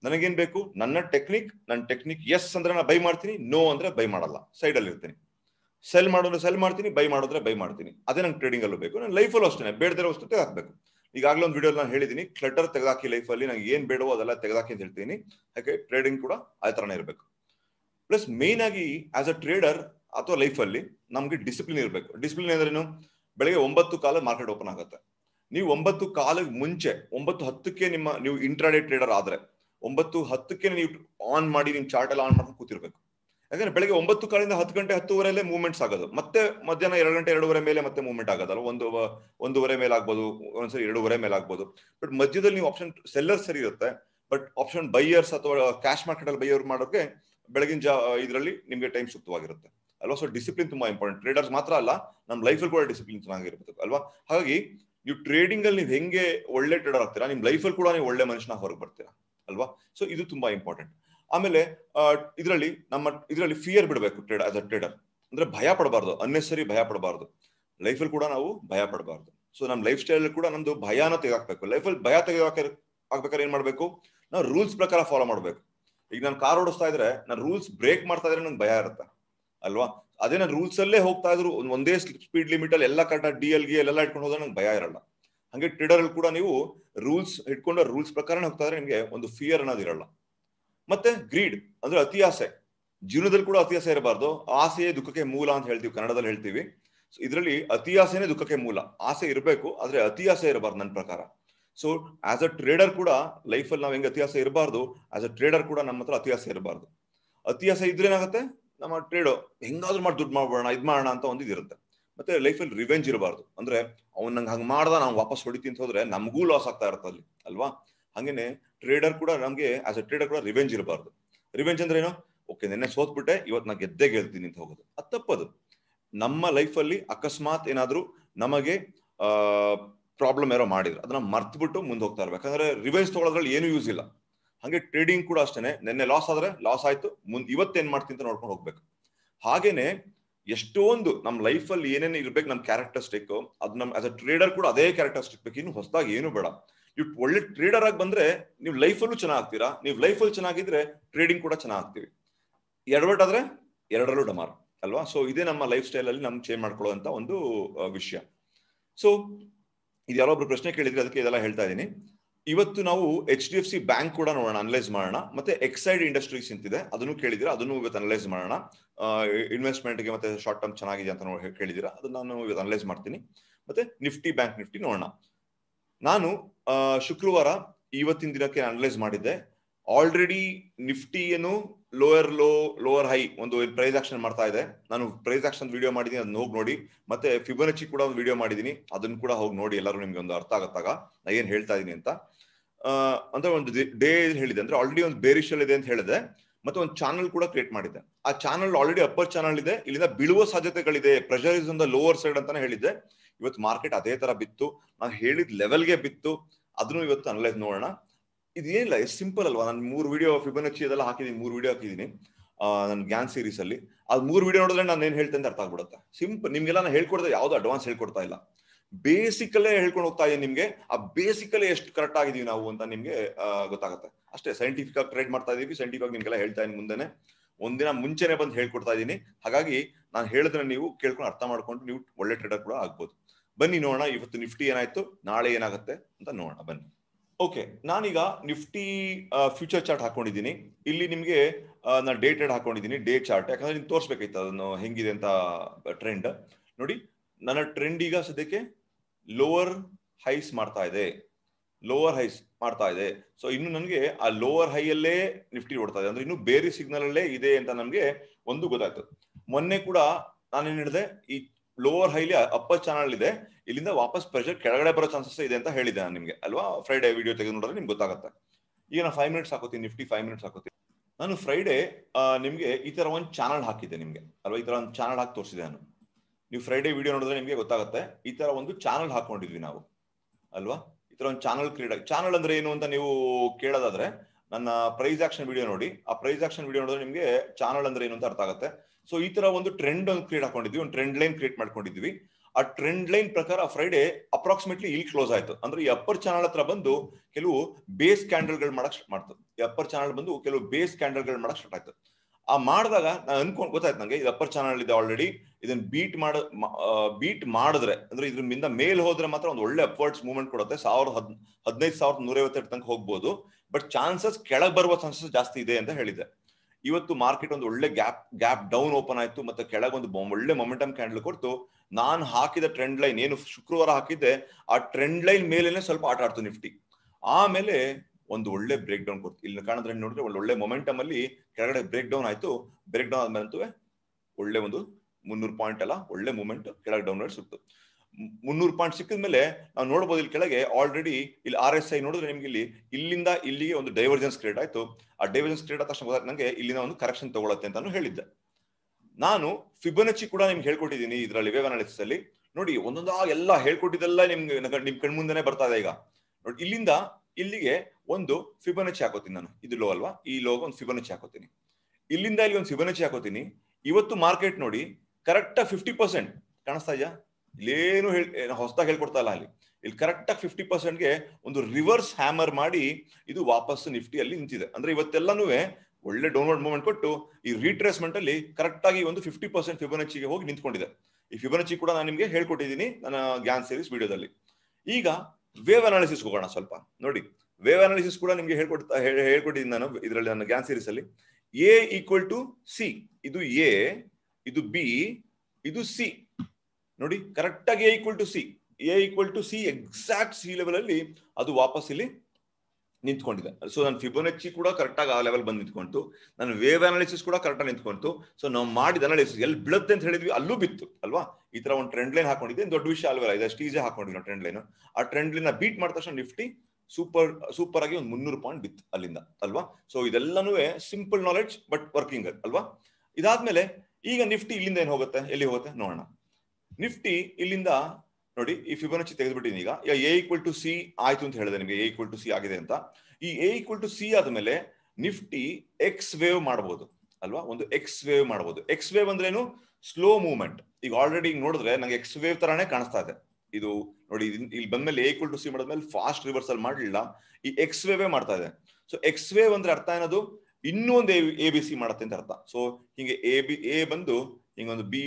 ನನಗೇನ್ ಬೇಕು ನನ್ನ ಟೆಕ್ನಿಕ್ ನನ್ನ ಟೆಕ್ನಿಕ್ ಎಸ್ ಅಂದ್ರೆ ನಾನು ಬೈ ಮಾಡ್ತೀನಿ ನೋ ಅಂದ್ರೆ ಬೈ ಮಾಡಲ್ಲ ಸೈಡ್ ಅಲ್ಲಿ ಇರ್ತೀನಿ ಸೆಲ್ ಮಾಡೋದ್ರೆ ಸೆಲ್ ಮಾಡ್ತೀನಿ ಬೈ ಮಾಡಿದ್ರೆ ಬೈ ಮಾಡ್ತೀನಿ ಅದೇ ನಂಗೆ ಟ್ರೇಡಿಂಗ್ ಅಲ್ಲೂ ಬೇಕು ನಾನು ಲೈಫಲ್ಲೂ ಅಷ್ಟೇ ಬೇಡದಿರೋ ವಸ್ತು ತೆಗೆದಾಕಬೇಕು ಈಗಾಗಲೇ ಒಂದು ವಿಡಿಯೋ ನಾನು ಹೇಳಿದ್ದೀನಿ ಕ್ಲಟರ್ ತೆಗೆದಾಕಿ ಲೈಫಲ್ಲಿ ನಂಗೆ ಏನು ಬೇಡವೋ ಅದೆಲ್ಲ ತೆಗೆದಾಕಿ ಅಂತ ಹೇಳ್ತೀನಿ ಯಾಕೆ ಟ್ರೇಡಿಂಗ್ ಕೂಡ ಆ ಥರನೇ ಇರಬೇಕು ಪ್ಲಸ್ ಮೇನ್ ಆಗಿ ಆಸ್ ಅ ಟ್ರೇಡರ್ ಅಥವಾ ಲೈಫಲ್ಲಿ ನಮಗೆ ಡಿಸಿಪ್ಲಿನ್ ಇರಬೇಕು ಡಿಸಿಪ್ಲಿನ್ ಅಂದ್ರೇನು ಬೆಳಗ್ಗೆ ಒಂಬತ್ತು ಕಾಲ ಮಾರ್ಕೆಟ್ ಓಪನ್ ಆಗುತ್ತೆ ನೀವು ಒಂಬತ್ತು ಕಾಲಕ್ಕೆ ಮುಂಚೆ ಒಂಬತ್ತು ಹತ್ತಕ್ಕೆ ನಿಮ್ಮ ನೀವು ಇಂಟ್ರಾಡೇ ಟ್ರೇಡರ್ ಆದರೆ ಒಂಬತ್ತು ಹತ್ತಕ್ಕೆ ನೀವು ಆನ್ ಮಾಡಿ ನಿಮ್ಮ ಚಾರ್ಟ್ ಎಲ್ಲ ಆನ್ ಮಾಡ್ಕೊಂಡು ಕೂತಿರ್ಬೇಕು ಯಾಕಂದ್ರೆ ಬೆಳಗ್ಗೆ ಒಂಬತ್ತು ಕಾಲಿಂದ ಹತ್ತು ಗಂಟೆ ಹತ್ತುವರೆಲ್ಲೇ ಮೂವ್ಮೆಂಟ್ಸ್ ಆಗೋದು ಮತ್ತೆ ಮಧ್ಯಾಹ್ನ ಎರಡು ಗಂಟೆ ಎರಡೂವರೆ ಮೇಲೆ ಮತ್ತೆ ಮೂವ್ಮೆಂಟ್ ಆಗೋದಲ್ಲ ಒಂದು ಒಂದೂವರೆ ಮೇಲೆ ಆಗ್ಬೋದು ಒಂದ್ಸರಿ ಎರಡೂವರೆ ಮೇಲೆ ಆಗ್ಬೋದು ಬಟ್ ಮಧ್ಯದಲ್ಲಿ ನೀವು ಆಪ್ಷನ್ ಸೆಲ್ಲರ್ ಸರಿ ಇರುತ್ತೆ ಬಟ್ ಆಪ್ಷನ್ ಬೈಯರ್ಸ್ ಅಥವಾ ಕ್ಯಾಶ್ ಮಾರ್ಕೆಟ್ ಅಲ್ಲಿ ಬೈಯರ್ ಮಾಡೋಕೆ ಬೆಳಗಿನ ಜಾ ಇದರಲ್ಲಿ ನಿಮಗೆ ಟೈಮ್ ಸೂಕ್ತವಾಗಿರುತ್ತೆ ಅಲ್ವಾ ಸೊ ಡಿಸಿಪ್ಲಿನ್ ತುಂಬಾ ಇಂಪಾರ್ಟೆಂಟ್ ಟ್ರೇಡರ್ಸ್ ಮಾತ್ರ ಅಲ್ಲ ನಮ್ಮ ಲೈಫಲ್ಲಿ ಕೂಡ ಡಿಸಿಪ್ಲಿನ್ ಚೆನ್ನಾಗಿರ್ಬೇಕು ಅಲ್ವಾ ಹಾಗಾಗಿ ನೀವು ಟ್ರೇಡಿಂಗ್ ಅಲ್ಲಿ ನೀವು ಹೆಂಗೆ ಒಳ್ಳೆ ಟ್ರೇಡರ್ ಆಗ್ತೀರಾ ನಿಮ್ಮ ಲೈಫಲ್ಲಿ ಕೂಡ ನೀವು ಒಳ್ಳೆ ಮನುಷ್ಯನ ಹೊರಗೆ ಬರ್ತೀರಾ ಅಲ್ವಾ ಸೊ ಇದು ತುಂಬಾ ಇಂಪಾರ್ಟೆಂಟ್ ಆಮೇಲೆ ಇದರಲ್ಲಿ ನಮ್ಮ ಇದರಲ್ಲಿ ಫಿಯರ್ ಬಿಡಬೇಕು ಟ್ರೇಡ್ ಆಸ್ ಅ ಟ್ರೇಡರ್ ಅಂದ್ರೆ ಭಯ ಪಡಬಾರ್ದು ಅನ್ನೆಸರಿ ಭಯ ಪಡಬಾರ್ದು ಲೈಫಲ್ಲಿ ಕೂಡ ನಾವು ಭಯ ಪಡಬಾರ್ದು ಸೊ ನಮ್ಮ ಲೈಫ್ ಸ್ಟೈಲ್ ಕೂಡ ನಮ್ದು ಭಯನ ತೆಗೆದಾಕ್ಬೇಕು ಲೈಫಲ್ಲಿ ಭಯ ತೆಗೆದಾಕ ಹಾಕ್ಬೇಕಾದ್ರೆ ಏನ್ ಮಾಡ್ಬೇಕು ನಾವು ರೂಲ್ಸ್ ಪ್ರಕಾರ ಫಾಲೋ ಮಾಡ್ಬೇಕು ಈಗ ನಾನು ಕಾರ್ ಓಡಿಸ್ತಾ ಇದ್ರೆ ನಾನು ರೂಲ್ಸ್ ಬ್ರೇಕ್ ಮಾಡ್ತಾ ಇದ್ರೆ ನಂಗೆ ಭಯ ಇರುತ್ತೆ ಅಲ್ವಾ ಅದೇ ನಾನು ರೂಲ್ಸ್ ಅಲ್ಲೇ ಹೋಗ್ತಾ ಇದ್ರು ಒಂದೇ ಸ್ಪೀಡ್ ಲಿಮಿಟ್ ಅಲ್ಲಿ ಎಲ್ಲ ಕರೆಕ್ಟ್ ಡಿ ಎಲ್ ಗಿ ಎಲ್ಲ ಇಟ್ಕೊಂಡು ಹೋದ್ರೆ ನಂಗೆ ಭಯ ಇರಲ್ಲ ಹಂಗೆ ಟ್ರೇಡರ್ ಅಲ್ಲಿ ಕೂಡ ನೀವು ರೂಲ್ಸ್ ಇಟ್ಕೊಂಡು ರೂಲ್ಸ್ ಪ್ರಕಾರನೇ ಹೋಗ್ತಾ ಇದ್ರೆ ನಿಮಗೆ ಒಂದು ಫಿಯರ್ ಅನ್ನೋದು ಇರಲ್ಲ ಮತ್ತೆ ಗ್ರೀಡ್ ಅಂದ್ರೆ ಅತಿ ಆಸೆ ಜೀವನದಲ್ಲಿ ಕೂಡ ಅತಿ ಆಸೆ ಇರಬಾರ್ದು ಆಸೆಯೇ ದುಃಖಕ್ಕೆ ಮೂಲ ಅಂತ ಹೇಳ್ತೀವಿ ಕನ್ನಡದಲ್ಲಿ ಹೇಳ್ತೀವಿ ಇದರಲ್ಲಿ ಅತಿ ಆಸೆನೇ ದುಃಖಕ್ಕೆ ಮೂಲ ಆಸೆ ಇರಬೇಕು ಆದ್ರೆ ಅತಿ ಆಸೆ ಇರಬಾರ್ದು ನನ್ನ ಪ್ರಕಾರ ಸೊ ಆಸ್ ಅ ಟ್ರೇಡರ್ ಕೂಡ ಲೈಫಲ್ಲಿ ನಾವು ಹೆಂಗೆ ಅತಿ ಆಸೆ ಇರಬಾರ್ದು ಆಸ್ ಅ ಟ್ರೇಡರ್ ಕೂಡ ನಮ್ಮ ಹತ್ರ ಅತಿ ಆಸೆ ಇರಬಾರ್ದು ಅತಿ ಆಸೆ ಏನಾಗುತ್ತೆ ನಮ್ಮ ಟ್ರೇಡ್ ಹೆಂಗಾದ್ರೂ ಮಾಡಿ ದುಡ್ಡು ಮಾಡ್ಬೋಣ ಇದು ಮಾಡೋಣ ಅಂತ ಒಂದು ಇದಿರುತ್ತೆ ಮತ್ತೆ ಲೈಫಲ್ಲಿ ರಿವೆಂಜ್ ಇರಬಾರ್ದು ಅಂದ್ರೆ ಅವ್ನು ನಂಗೆ ಹಂಗೆ ಮಾಡ್ದ ನಾವು ವಾಪಸ್ ಹೊಡಿತೀನಿ ಅಂತ ಹೋದ್ರೆ ನಮಗೂ ಲಾಸ್ ಆಗ್ತಾ ಇರುತ್ತೆ ಅಲ್ಲಿ ಅಲ್ವಾ ಹಂಗೇನೆ ಟ್ರೇಡರ್ ಕೂಡ ನಮ್ಗೆ ಆಸ್ ಅ ಟ್ರೇಡರ್ ಕೂಡ ರಿವೆಂಜ್ ಇರಬಾರ್ದು ರಿವೆಂಜ್ ಅಂದ್ರೆ ಏನು ಓಕೆ ನಿನ್ನೆ ಸೋತ್ಬಿಟ್ಟೆ ಇವತ್ತು ನಾ ಗೆದ್ದೆ ಗೆಲ್ತೀನಿ ಅಂತ ಹೋಗೋದು ಅದು ತಪ್ಪದು ನಮ್ಮ ಲೈಫಲ್ಲಿ ಅಕಸ್ಮಾತ್ ಏನಾದರೂ ನಮಗೆ ಆ ಪ್ರಾಬ್ಲಮ್ ಏನೋ ಮಾಡಿದ್ರು ಅದನ್ನ ಮರ್ತ್ಬಿಟ್ಟು ಮುಂದೆ ಹೋಗ್ತಾ ಇರ್ಬೇಕಂದ್ರೆ ರಿವೆಂಜ್ ತೊಗೊಳೋದ್ರಲ್ಲಿ ಏನು ಯೂಸ್ ಇಲ್ಲ ಹಂಗೆ ಟ್ರೇಡಿಂಗ್ ಕೂಡ ಅಷ್ಟೇನೆ ನಿನ್ನೆ ಲಾಸ್ ಆದ್ರೆ ಲಾಸ್ ಆಯ್ತು ಮುಂದೆ ಇವತ್ತೇನ್ ಮಾಡ್ತೀನಿ ಅಂತ ನೋಡ್ಕೊಂಡು ಹೋಗ್ಬೇಕು ಹಾಗೇನೆ ಎಷ್ಟೊಂದು ನಮ್ಮ ಲೈಫಲ್ಲಿ ಏನೇನು ಇರ್ಬೇಕು ನಮ್ಮ ಸ್ಟಿಕ್ ಅದು ನಮ್ ಆಸ್ ಅ ಟ್ರೇಡರ್ ಕೂಡ ಅದೇ ಸ್ಟಿಕ್ ಬೇಕು ಇನ್ನು ಹೊಸದಾಗಿ ಏನು ಬೇಡ ನೀವು ಒಳ್ಳೆ ಟ್ರೇಡರ್ ಆಗಿ ಬಂದ್ರೆ ನೀವು ಲೈಫಲ್ಲೂ ಚೆನ್ನಾಗ್ತೀರಾ ನೀವು ಲೈಫಲ್ಲಿ ಚೆನ್ನಾಗಿದ್ರೆ ಟ್ರೇಡಿಂಗ್ ಕೂಡ ಆಗ್ತೀವಿ ಎಡವಟ್ ಆದ್ರೆ ಎರಡರಲ್ಲೂ ಡಮಾರ್ ಅಲ್ವಾ ಸೊ ಇದೇ ನಮ್ಮ ಲೈಫ್ ಸ್ಟೈಲ್ ಅಲ್ಲಿ ನಮ್ಗೆ ಚೇಂಜ್ ಮಾಡ್ಕೊಳ್ಳುವಂತ ಒಂದು ವಿಷಯ ಸೊ ಇದು ಯಾರೊಬ್ರು ಪ್ರಶ್ನೆ ಕೇಳಿದ್ರೆ ಅದಕ್ಕೆ ಇದೆಲ್ಲ ಹೇಳ್ತಾ ಇದೀನಿ ಇವತ್ತು ನಾವು H D F C bank ಕೂಡ ನೋಡೋಣ ಅನಲೈಸ್ ಮಾಡೋಣ ಮತ್ತೆ ಎಕ್ಸೈಡ್ ಇಂಡಸ್ಟ್ರೀಸ್ ಅಂತಿದೆ ಅದನ್ನು ಕೇಳಿದ್ರೆ ಅದನ್ನು ಇವತ್ತು ಅನಲೈಸ್ ಮಾಡೋಣ ಇನ್ವೆಸ್ಟ್ಮೆಂಟ್ಗೆ ಮತ್ತೆ ಶಾರ್ಟ್ ಟರ್ಮ್ ಚೆನ್ನಾಗಿದೆ ಅಂತ ಕೇಳಿದಿರ ಅದನ್ನ ನಾನು ಇವತ್ತು ಅನಲೈಸ್ ಮಾಡ್ತೀನಿ ಮತ್ತೆ ನಿಫ್ಟಿ ಬ್ಯಾಂಕ್ ನಿಫ್ಟಿ ನೋಡೋಣ ನಾನು ಶುಕ್ರವಾರ ಇವತ್ತಿನ ದಿನಕ್ಕೆ ಅನಲೈಸ್ ಮಾಡಿದ್ದೆ ಆಲ್ರೆಡಿ ನಿಫ್ಟಿ ಏನು ಲೋಯರ್ ಲೋ ಲೋಯರ್ ಹೈ ಒಂದು ಪ್ರೈಸ್ ಆಕ್ಷನ್ ಮಾಡ್ತಾ ಇದೆ ನಾನು ಪ್ರೈಸ್ ಆಕ್ಷನ್ ವಿಡಿಯೋ ಮಾಡಿದ್ದೀನಿ ಅದನ್ನ ಹೋಗಿ ನೋಡಿ ಮತ್ತೆ ಫಿಬರ್ಚಿ ಕೂಡ ಒಂದು ವಿಡಿಯೋ ಮಾಡಿದ್ದೀನಿ ಅದನ್ನು ಕೂಡ ಹೋಗಿ ನೋಡಿ ಎಲ್ಲರೂ ನಿಮ್ಗೆ ಒಂದು ಅರ್ಥ ಆಗತ್ತಾಗ ನಾ ಏನ್ ಹೇಳ್ತಾ ಇದೀನಿ ಅಂತ ಅಂದ್ರೆ ಒಂದು ಡೇ ಹೇಳಿದೆ ಅಂದ್ರೆ ಆಲ್ರೆಡಿ ಒಂದು ಬೇರಿಶ್ ಇದೆ ಅಂತ ಹೇಳಿದೆ ಮತ್ತೆ ಒಂದು ಚಾನಲ್ ಕೂಡ ಕ್ರಿಯೇಟ್ ಮಾಡಿದೆ ಆ ಚಾನಲ್ ಆಲ್ರೆಡಿ ಅಪ್ಪರ್ ಚಾನಲ್ ಇದೆ ಇಲ್ಲಿಂದ ಬೀಳುವ ಸಾಧ್ಯತೆಗಳಿದೆ ಪ್ರೆಷರ್ ಇಸ್ ಒಂದು ದ ಲೋವರ್ ಸೈಡ್ ಅಂತಾನೆ ಹೇಳಿದ್ದೆ ಇವತ್ತು ಮಾರ್ಕೆಟ್ ಅದೇ ತರ ಬಿತ್ತು ನಾನು ಹೇಳಿದ ಲೆವೆಲ್ಗೆ ಬಿತ್ತು ಅದನ್ನು ಇವತ್ತು ಅನಲೈಸ್ ನೋಡೋಣ ಇದೇನಿಲ್ಲ ಎಷ್ಟು ಸಿಂಪಲ್ ಅಲ್ವಾ ನಾನು ಮೂರು ವಿಡಿಯೋ ಫಿಬೊನಚ್ಚಿ ಇದೆಲ್ಲ ಹಾಕಿದೀನಿ ಮೂರು ವಿಡಿಯೋ ಹಾಕಿದ್ದೀನಿ ನನ್ನ ಗ್ಯಾನ್ ಸೀರೀಸ್ ಅಲ್ಲಿ ಅದು ಮೂರು ವಿಡಿಯೋ ನೋಡಿದ್ರೆ ನಾನು ಏನು ಹೇಳ್ತೇನೆ ಅರ್ಥ ಆಗ್ಬಿಡುತ್ತೆ ಸಿಂಪಲ್ ನಿಮ್ಗೆಲ್ಲ ನಾನು ಹೇಳ್ಕೊಡ್ತಾ ಯಾವ್ದು ಅಡ್ವಾನ್ಸ್ ಹೇಳ್ಕೊಡ್ತಾ ಇಲ್ಲ ಬೇಸಿಕಲ್ಲೇ ಹೇಳ್ಕೊಂಡು ಹೋಗ್ತಾ ಇದ್ದೀನಿ ನಿಮಗೆ ಆ ಬೇಸಿಕಲ್ಲೇ ಎಷ್ಟು ಕರೆಕ್ಟ್ ಆಗಿದೀವಿ ನಾವು ಅಂತ ನಿಮಗೆ ಗೊತ್ತಾಗುತ್ತೆ ಅಷ್ಟೇ ಸೈಂಟಿಫಿಕ್ ಆಗಿ ಟ್ರೇಡ್ ಮಾಡ್ತಾ ಇದೀವಿ ಸೈಂಟಿಫಿಕ್ ಆಗಿ ನಿಮ್ಗೆಲ್ಲ ಹೇಳ್ತಾ ಇದ್ದೀನಿ ಮುಂದೆನೆ ಒಂದಿನ ಮುಂಚೆನೆ ಬಂದು ಹೇಳ್ಕೊಡ್ತಾ ಇದ್ದೀನಿ ಹಾಗಾಗಿ ನಾನು ಹೇಳಿದ್ರೆ ನೀವು ಕೇಳ್ಕೊಂಡು ಅರ್ಥ ಮಾಡ್ಕೊಂಡು ನೀವು ಒಳ್ಳೆ ಟ್ರೇಡರ್ ಕೂಡ ಆಗ್ಬೋದು ಬನ್ನಿ ನೋಡೋಣ ಇವತ್ತು ನಿಫ್ಟಿ ಏನಾಯ್ತು ನಾಳೆ ಏನಾಗುತ್ತೆ ಅಂತ ನೋಡೋಣ ಬನ್ನಿ ಓಕೆ ನಾನೀಗ ನಿಫ್ಟಿ ಫ್ಯೂಚರ್ ಚಾರ್ಟ್ ಹಾಕೊಂಡಿದ್ದೀನಿ ಇಲ್ಲಿ ನಿಮಗೆ ನಾನು ಡೇಟೆಡ್ ಹಾಕೊಂಡಿದ್ದೀನಿ ಡೇ ಚಾರ್ಟ್ ಯಾಕಂದ್ರೆ ನಿಮ್ಗೆ ತೋರಿಸ್ಬೇಕಾಯ್ತು ಅದನ್ನು ಹೆಂಗಿದೆ ಅಂತ ಟ್ರೆಂಡ್ ನೋಡಿ ನನ್ನ ಟ್ರೆಂಡ್ ಈಗ ಸದ್ಯಕ್ಕೆ ಲೋವರ್ ಹೈಸ್ ಮಾಡ್ತಾ ಇದೆ ಲೋವರ್ ಹೈಸ್ ಮಾಡ್ತಾ ಇದೆ ಸೊ ಇನ್ನು ನನಗೆ ಆ ಲೋವರ್ ಹೈಯಲ್ಲೇ ನಿಫ್ಟಿ ಓಡ್ತಾ ಇದೆ ಅಂದ್ರೆ ಇನ್ನು ಬೇರೆ ಸಿಗ್ನಲ್ ಅಲ್ಲೇ ಇದೆ ಅಂತ ನಮಗೆ ಒಂದು ಗೊತ್ತಾಯ್ತು ಮೊನ್ನೆ ಕೂಡ ನಾನೇನು ಹೇಳಿದೆ ಈ ಲೋವರ್ ಹೈಲಿ ಅಪ್ಪರ್ ಚಾನಲ್ ಇದೆ ಇಲ್ಲಿಂದ ವಾಪಸ್ ಪ್ರೆಷರ್ ಕೆಳಗಡೆ ಬರೋ ಚಾನ್ಸಸ್ ಇದೆ ಅಂತ ಹೇಳಿದೆ ನಾನು ನಿಮಗೆ ಅಲ್ವಾ ಫ್ರೈಡೆ ವಿಡಿಯೋ ತೆಗೆದು ನೋಡಿದ್ರೆ ನಿಮ್ಗೆ ಗೊತ್ತಾಗುತ್ತೆ ಈಗ ನಾನು ಫೈವ್ ಮಿನಿಟ್ಸ್ ಹಾಕೋತೀನಿ ನಿಫ್ಟಿ ಫೈವ್ ಮಿನಿಟ್ಸ್ ಹಾಕೋತೀನಿ ನಾನು ಫ್ರೈಡೆ ನಿಮಗೆ ಈ ತರ ಒಂದು ಚಾನಲ್ ಹಾಕಿದ್ದೆ ನಿಮಗೆ ಅಲ್ವಾ ಈ ತರ ಒಂದು ಚಾನಲ್ ಹಾಕಿ ತೋರಿಸಿದೆ ನಾನು ನೀವು ಫ್ರೈಡೆ ವಿಡಿಯೋ ನೋಡಿದ್ರೆ ನಿಮಗೆ ಗೊತ್ತಾಗುತ್ತೆ ಈ ತರ ಒಂದು ಚಾನಲ್ ಹಾಕೊಂಡಿದ್ವಿ ನಾವು ಅಲ್ವಾ ಈ ತರ ಒಂದು ಚಾನಲ್ ಕ್ರೀಡೆ ಚಾನಲ್ ಅಂದ್ರೆ ಏನು ಅಂತ ನೀವು ಕೇಳೋದಾದ್ರೆ ನನ್ನ ಪ್ರೈಸ್ ಆಕ್ಷನ್ ವಿಡಿಯೋ ನೋಡಿ ಆ ಪ್ರೈಸ್ ಆಕ್ಷನ್ ವಿಡಿಯೋ ನೋಡಿದ್ರೆ ನಿಮಗೆ ಚಾನಲ್ ಅಂದ್ರೆ ಏನು ಅಂತ ಅರ್ಥ ಆಗುತ್ತೆ ಸೊ ಈ ತರ ಒಂದು ಟ್ರೆಂಡ್ ಒಂದು ಕ್ರಿಯೇಟ್ ಹಾಕೊಂಡಿದ್ವಿ ಒಂದು ಟ್ರೆಂಡ್ ಲೈನ್ ಕ್ರಿಯೇಟ್ ಮಾಡ್ಕೊಂಡಿದ್ವಿ ಆ ಟ್ರೆಂಡ್ ಲೈನ್ ಪ್ರಕಾರ ಫ್ರೈಡೆ ಅಪ್ರಾಕ್ಸಿಮೇಟ್ಲಿ ಇಲ್ಲಿ ಕ್ಲೋಸ್ ಆಯ್ತು ಅಂದ್ರೆ ಈ ಅಪ್ಪರ್ ಚಾನಲ್ ಹತ್ರ ಬಂದು ಕೆಲವು ಬೇಸ್ ಕ್ಯಾಂಡಲ್ ಗಳು ಮಾಡಕ್ ಸ್ಟಾರ್ಟ್ ಮಾಡ್ತು ಈ ಅಪ್ಪರ್ ಚಾನಲ್ ಬಂದು ಕೆಲವು ಬೇಸ್ ಕ್ಯಾಂಡಲ್ ಗಳು ಮಾಡಕ್ ಸ್ಟಾರ್ಟ್ ಆಯ್ತು ಆ ಮಾಡಿದಾಗ ನಾನು ಅನ್ಕೊಂಡ್ ಗೊತ್ತಾಯ್ತು ನಂಗೆ ಇದು ಅಪ್ಪರ್ ಚಾನಲ್ ಇದೆ ಆಲ್ರೆಡಿ ಇದನ್ನ ಬೀಟ್ ಮಾಡ ಬೀಟ್ ಮಾಡಿದ್ರೆ ಅಂದ್ರೆ ಇದ್ರಿಂದ ಮೇಲ್ ಹೋದ್ರೆ ಮಾತ್ರ ಒಂದು ಒಳ್ಳೆ ಅಪ್ವರ್ಡ್ಸ್ ಮೂವ್ಮೆಂಟ್ ಕೊಡುತ್ತೆ ಸಾವಿರದ ಹದ್ ಹದಿನೈದು ಸಾವಿರದ ನೂರೈವತ್ತೆರಡು ತನಕ ಹೋಗ್ಬೋದು ಬಟ್ ಚಾನ್ಸಸ್ ಕೆಳಗೆ ಬರುವ ಚಾನ್ಸಸ್ ಜಾಸ್ತಿ ಇದೆ ಅಂತ ಹೇಳಿದೆ ಇವತ್ತು ಮಾರ್ಕೆಟ್ ಒಂದು ಒಳ್ಳೆ ಗ್ಯಾಪ್ ಗ್ಯಾಪ್ ಡೌನ್ ಓಪನ್ ಆಯ್ತು ಮತ್ತೆ ಕೆಳಗೊಂದು ಒಳ್ಳೆ ಮೊಮೆಂಟಮ್ ಕ್ಯಾಂಡಲ್ ಕೊಡ್ತು ನಾನು ಹಾಕಿದ ಟ್ರೆಂಡ್ ಲೈನ್ ಏನು ಶುಕ್ರವಾರ ಹಾಕಿದ್ದೆ ಆ ಟ್ರೆಂಡ್ ಲೈನ್ ಮೇಲೆನೆ ಸ್ವಲ್ಪ ಆಟ ಆಡ್ತು ನಿಫ್ಟಿ ಆಮೇಲೆ ಒಂದು ಒಳ್ಳೆ ಬ್ರೇಕ್ ಡೌನ್ ಕೊಡ್ತು ಇಲ್ಲಿ ಕಾಣಿದ್ರೆ ನೋಡಿದ್ರೆ ಒಂದು ಒಳ್ಳೆ ಮೊಮೆಂಟಮ್ ಅಲ್ಲಿ ಕೆಳಗಡೆ ಬ್ರೇಕ್ ಡೌನ್ ಆಯ್ತು ಬ್ರೇಕ್ ಡೌನ್ ಆದ್ಮೇಲೆ ಒಳ್ಳೆ ಒಂದು ಮುನ್ನೂರು ಪಾಯಿಂಟ್ ಅಲ್ಲ ಒಳ್ಳೆ ಮೂಮೆಂಟ್ ಕೆಳಗೆ ಡೌನ್ ಸಿಕ್ತು ಮುನ್ನೂರು ಪಾಯಿಂಟ್ ಸಿಕ್ಕಿದ ಮೇಲೆ ನಾವು ನೋಡಬಹುದು ಇಲ್ಲಿ ಕೆಳಗೆ ಆಲ್ರೆಡಿ ಇಲ್ಲಿ ಆರ್ ಎಸ್ ಐ ನೋಡಿದ್ರೆ ನಿಮ್ಗೆ ಇಲ್ಲಿ ಇಲ್ಲಿಂದ ಇಲ್ಲಿಗೆ ಒಂದು ಡೈವರ್ಜೆನ್ಸ್ ಕ್ರಿಯೇಟ್ ಆಯ್ತು ಆ ಡೈವರ್ಜೆನ್ಸ್ ಕ್ರಿಯೇಟ್ ಆದ ತಕ್ಷಣ ನನಗೆ ಇಲ್ಲಿನ ಒಂದು ಕರೆಕ್ಷನ್ ತಗೊಳತ್ತೆ ಅಂತ ಹೇಳಿದ್ದೆ ನಾನು ಫಿಬನಚಿ ಕೂಡ ನಿಮ್ಗೆ ಹೇಳ್ಕೊಟ್ಟಿದ್ದೀನಿ ಇದರಲ್ಲಿ ವೇವ್ ಅನಾಲಿಸಿಸ್ ಅಲ್ಲಿ ನೋಡಿ ಒಂದೊಂದಾ ಎಲ್ಲ ಹೇಳ್ಕೊಟ್ಟಿದ್ದೆಲ್ಲ ನಿಮ್ಗೆ ನಿಮ್ ಕಣ್ಮುಂದೆನೆ ಬರ್ತಾ ಇದೆ ಈಗ ನೋಡಿ ಇಲ್ಲಿಂದ ಇಲ್ಲಿಗೆ ಒಂದು ಫಿಬನಚಿ ಹಾಕೋತೀನಿ ನಾನು ಇದು ಲೋ ಅಲ್ವಾ ಈ ಲೋಗ ಒಂದು ಫಿಬನಚಿ ಹಾಕೋತೀನಿ ಇಲ್ಲಿಂದ ಇಲ್ಲಿ ಒಂದು ಫಿಬನಚಿ ಹಾಕೋತೀನಿ ಇವತ್ತು ಮಾರ್ಕೆಟ್ ನೋಡಿ ಕರೆಕ್ಟ್ ಫಿಫ್ಟಿ ಪರ್ಸೆಂಟ್ ಕಾಣಿಸ್ತಾ ಇದೆಯಾ ಇಲ್ಲೇನು ಹೇಳಿ ಹೊಸದಾಗಿ ಹೇಳ್ಕೊಡ್ತಾ ಇಲ್ಲ ಅಲ್ಲಿ ಇಲ್ಲಿ ಕರೆಕ್ಟ್ ಆಗಿ ಫಿಫ್ಟಿ ಪರ್ಸೆಂಟ್ಗೆ ಒಂದು ರಿವರ್ಸ್ ಹ್ಯಾಮರ್ ಮಾಡಿ ಇದು ವಾಪಸ್ ನಿಫ್ಟಿ ಅಲ್ಲಿ ನಿಂತಿದೆ ಅಂದ್ರೆ ಇವತ್ತೆಲ್ಲನೂ ಒಳ್ಳೆ ಡೌನ್ಲೋಡ್ ಮೂವ್ಮೆಂಟ್ ಕೊಟ್ಟು ಈ ರೀಟ್ರೇಸ್ಮೆಂಟ್ ಅಲ್ಲಿ ಕರೆಕ್ಟ್ ಆಗಿ ಒಂದು ಫಿಫ್ಟಿ ಪರ್ಸೆಂಟ್ ಫಿಬೊನಚಿಗೆ ಹೋಗಿ ನಿಂತ್ಕೊಂಡಿದೆ ಈ ಫಿಬೊನಚ್ಚಿ ಕೂಡ ನಾನು ನಿಮಗೆ ಹೇಳ್ಕೊಟ್ಟಿದ್ದೀನಿ ನನ್ನ ಗ್ಯಾನ್ ಸೀರೀಸ್ ವಿಡಿಯೋದಲ್ಲಿ ಈಗ ವೇವ್ ಅನಾಲಿಸಿಸ್ ಹೋಗೋಣ ಸ್ವಲ್ಪ ನೋಡಿ ವೇವ್ ಅನಾಲಿಸಿಸ್ ಕೂಡ ನಿಮಗೆ ಹೇಳ್ಕೊಡ್ತಾ ಹೇಳ್ಕೊಟ್ಟಿದ್ದೀನಿ ನಾನು ಇದರಲ್ಲಿ ನನ್ನ ಗ್ಯಾನ್ ಸೀರೀಸ್ ಅಲ್ಲಿ ಎ ಈಕ್ವಲ್ ಟು ಸಿ ಇದು ಎ ಇದು ಬಿ ಇದು ಸಿ ನೋಡಿ ಕರೆಕ್ಟ್ ಆಗಿ A equal to C A to C exact C level ಅಲ್ಲಿ ಅದು ವಾಪಸ್ ಇಲ್ಲಿ ನಿಂತ್ಕೊಂಡಿದೆ ಸೊ ನನ್ನ ಫಿಬೋನೆಚ್ಚಿ ಕೂಡ ಕರೆಕ್ಟಾಗಿ ಆ ಲೆವೆಲ್ ಬಂದು ನಿಂತ್ಕೊಂಡು ನನ್ನ ವೇವ್ ಅನಾಲಿಸಿಸ್ ಕೂಡ ಕರೆಕ್ಟಾಗಿ ನಿಂತ್ಕೊಂತು ಸೊ ನಾವು ಮಾಡಿದ ಅನಾಲಿಸಿಸ್ ಎಲ್ಲಿ ಬೀಳುತ್ತೆ ಅಂತ ಹೇಳಿದ್ವಿ ಅಲ್ಲೂ ಬಿತ್ತು ಅಲ್ವಾ ಈ ತರ ಒಂದು ಟ್ರೆಂಡ್ ಲೈನ್ ಹಾಕೊಂಡಿದ್ದೆ ದೊಡ್ಡ ವಿಷಯ ಅಲ್ವಲ್ಲ ಇದೆ ಈಸಿ ಹಾಕೊಂಡಿದ್ವಿ ನಾವು ಟ್ರೆಂಡ್ ಲೈನ್ ಆ ಟ್ರೆಂಡ್ ಲೈನ್ ಬೀಟ್ ಮಾಡಿದ ತಕ್ಷಣ ನಿಫ್ಟಿ ಸೂಪರ್ ಸೂಪರ್ ಆಗಿ ಒಂದು ಮುನ್ನೂರು ಪಾಯಿಂಟ್ ಬಿತ್ತು ಅಲ್ಲಿಂದ ಅಲ್ವಾ ಸೊ ಇದೆಲ್ಲನೂ ಸಿಂಪಲ್ ನಾಲೆಡ್ಜ್ ಬಟ್ ವರ್ಕಿಂಗ್ ಅಲ್ವಾ ಇದಾದ್ಮೇಲೆ ಈಗ ನಿಫ್ಟಿ ಇಲ್ಲಿಂದ ಏನು ಹೋಗುತ್ತೆ ಎಲ್ಲಿ ಹೋಗುತ್ತೆ ನೋಡೋಣ ನಿಫ್ಟಿ ಇಲ್ಲಿಂದ ನೋಡಿ ಈ ಫಿಬೊನಚ್ಚಿ ತೆಗೆದುಬಿಟ್ಟಿದ್ದೀನಿ ಈಗ ಎ ಈಕ್ವಲ್ ಟು ಸಿ ಆಯ್ತು ಅಂತ ಹೇಳಿದೆ ನಿಮಗೆ ಎ ಈಕ್ವಲ್ ಟು ಸಿ ಆಗಿದೆ ಅಂತ ಈ ಎ ಈಕ್ವಲ್ ಟು ಸಿ ಆದ್ಮೇಲೆ ನಿಫ್ಟಿ ಎಕ್ಸ್ ವೇವ್ ಮಾಡಬಹುದು ಅಲ್ವಾ ಒಂದು ಎಕ್ಸ್ ವೇವ್ ಮಾಡಬಹುದು ಎಕ್ಸ್ ವೇವ್ ಅಂದ್ರೆ ಏನು ಸ್ಲೋ ಮೂವ್ಮೆಂಟ್ ಈಗ ಆಲ್ರೆಡಿ ಈಗ ನೋಡಿದ್ರೆ ನಂಗೆ ಎಕ್ಸ್ ವೇವ್ ತರಾನೇ ಕಾಣಿಸ್ತಾ ಇದೆ ಇದು ನೋಡಿ ಇಲ್ಲಿ ಬಂದ್ಮೇಲೆ ಈಕ್ವಲ್ ಟು ಸಿ ಮಾಡಿದ್ಮೇಲೆ ಫಾಸ್ಟ್ ರಿವರ್ಸಲ್ ಮಾಡಲಿಲ್ಲ ಈ ಎಕ್ಸ್ ವೇವೇ ಮಾಡ್ತಾ ಇದೆ ಸೊ ಎಕ್ಸ್ ವೇವ್ ಅಂದ್ರೆ ಅರ್ಥ ಏನದು ಇನ್ನೂ ಒಂದು ಎ ಬಿ ಸಿ ಮಾಡುತ್ತೆ ಅಂತ ಅರ್ಥ ಸೊ ಹಿಂಗೆ ಎ ಬಿ ಎ ಬಂದು ಹಿಂಗೊಂದು ಬಿ